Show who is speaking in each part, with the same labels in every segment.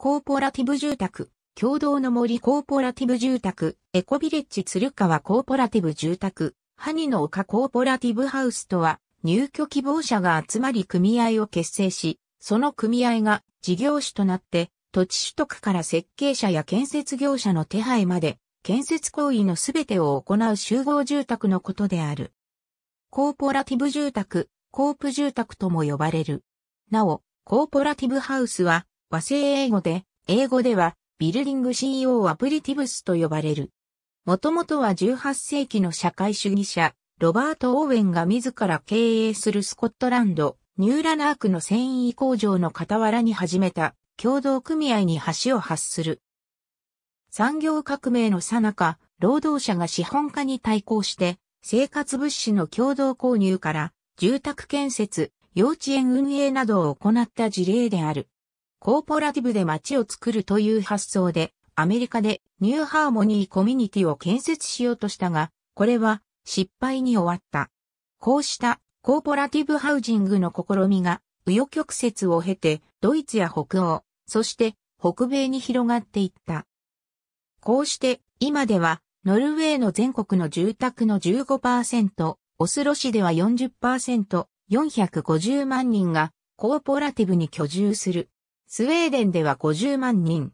Speaker 1: コーポラティブ住宅、共同の森コーポラティブ住宅、エコビレッジ鶴川コーポラティブ住宅、ハニの丘コーポラティブハウスとは、入居希望者が集まり組合を結成し、その組合が事業主となって、土地取得から設計者や建設業者の手配まで、建設行為のすべてを行う集合住宅のことである。コーポラティブ住宅、コープ住宅とも呼ばれる。なお、コーポラティブハウスは、和製英語で、英語では、ビルディング CO e アプリティブスと呼ばれる。もともとは18世紀の社会主義者、ロバート・オーウェンが自ら経営するスコットランド、ニューラナークの繊維工場の傍らに始めた共同組合に橋を発する。産業革命の最中、労働者が資本家に対抗して、生活物資の共同購入から、住宅建設、幼稚園運営などを行った事例である。コーポラティブで街を作るという発想で、アメリカでニューハーモニーコミュニティを建設しようとしたが、これは失敗に終わった。こうしたコーポラティブハウジングの試みが、紆余曲折を経て、ドイツや北欧、そして北米に広がっていった。こうして、今では、ノルウェーの全国の住宅の15%、オスロ市では40%、450万人がコーポラティブに居住する。スウェーデンでは50万人。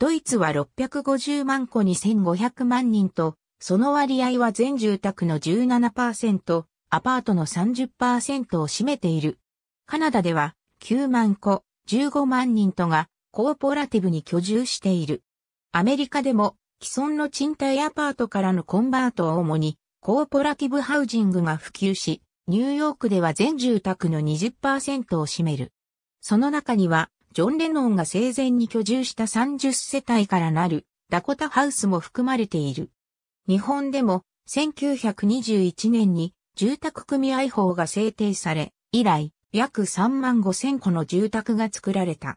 Speaker 1: ドイツは650万戸に5 0 0万人と、その割合は全住宅の17%、アパートの30%を占めている。カナダでは9万戸、15万人とがコーポラティブに居住している。アメリカでも既存の賃貸アパートからのコンバートを主にコーポラティブハウジングが普及し、ニューヨークでは全住宅の20%を占める。その中にはジョン・レノンが生前に居住した30世帯からなるダコタハウスも含まれている。日本でも1921年に住宅組合法が制定され、以来約3万5千個の住宅が作られた。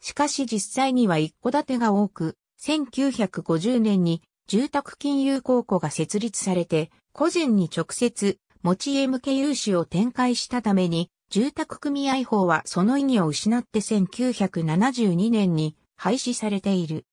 Speaker 1: しかし実際には一戸建てが多く、1950年に住宅金融公庫が設立されて、個人に直接持ち家向け融資を展開したために、住宅組合法はその意義を失って1972年に廃止されている。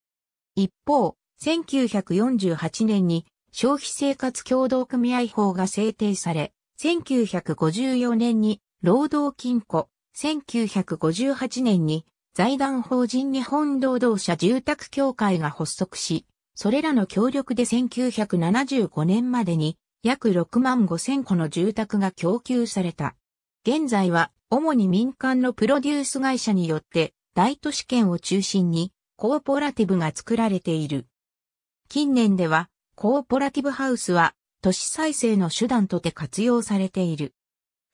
Speaker 1: 一方、1948年に消費生活協同組合法が制定され、1954年に労働金庫、1958年に財団法人日本労働者住宅協会が発足し、それらの協力で1975年までに約6万5千個の住宅が供給された。現在は主に民間のプロデュース会社によって大都市圏を中心にコーポラティブが作られている。近年ではコーポラティブハウスは都市再生の手段とて活用されている。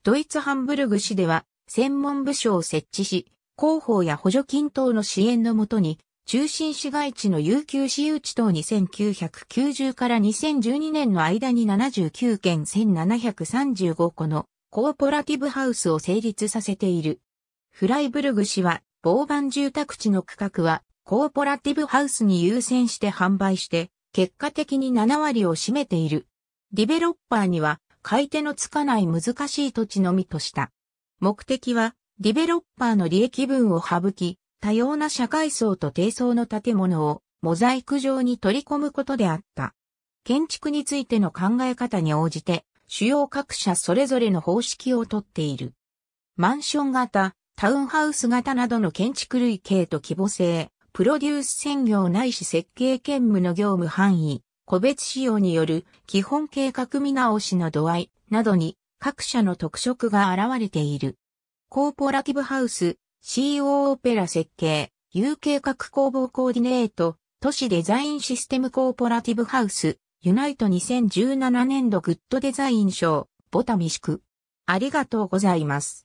Speaker 1: ドイツハンブルグ市では専門部署を設置し、広報や補助金等の支援のもとに、中心市街地の有給私有地等2990から2012年の間に79件1735個のコーポラティブハウスを成立させている。フライブルグ氏は、防犯住宅地の区画は、コーポラティブハウスに優先して販売して、結果的に7割を占めている。ディベロッパーには、買い手のつかない難しい土地のみとした。目的は、ディベロッパーの利益分を省き、多様な社会層と低層の建物をモザイク状に取り込むことであった。建築についての考え方に応じて、主要各社それぞれの方式をとっている。マンション型、タウンハウス型などの建築類型と規模性、プロデュース専業ないし設計兼務の業務範囲、個別仕様による基本計画見直しの度合いなどに各社の特色が現れている。コーポラティブハウス、CO オペラ設計、有計画工房コーディネート、都市デザインシステムコーポラティブハウス、ユナイト2017年度グッドデザイン賞、ボタミシク。ありがとうございます。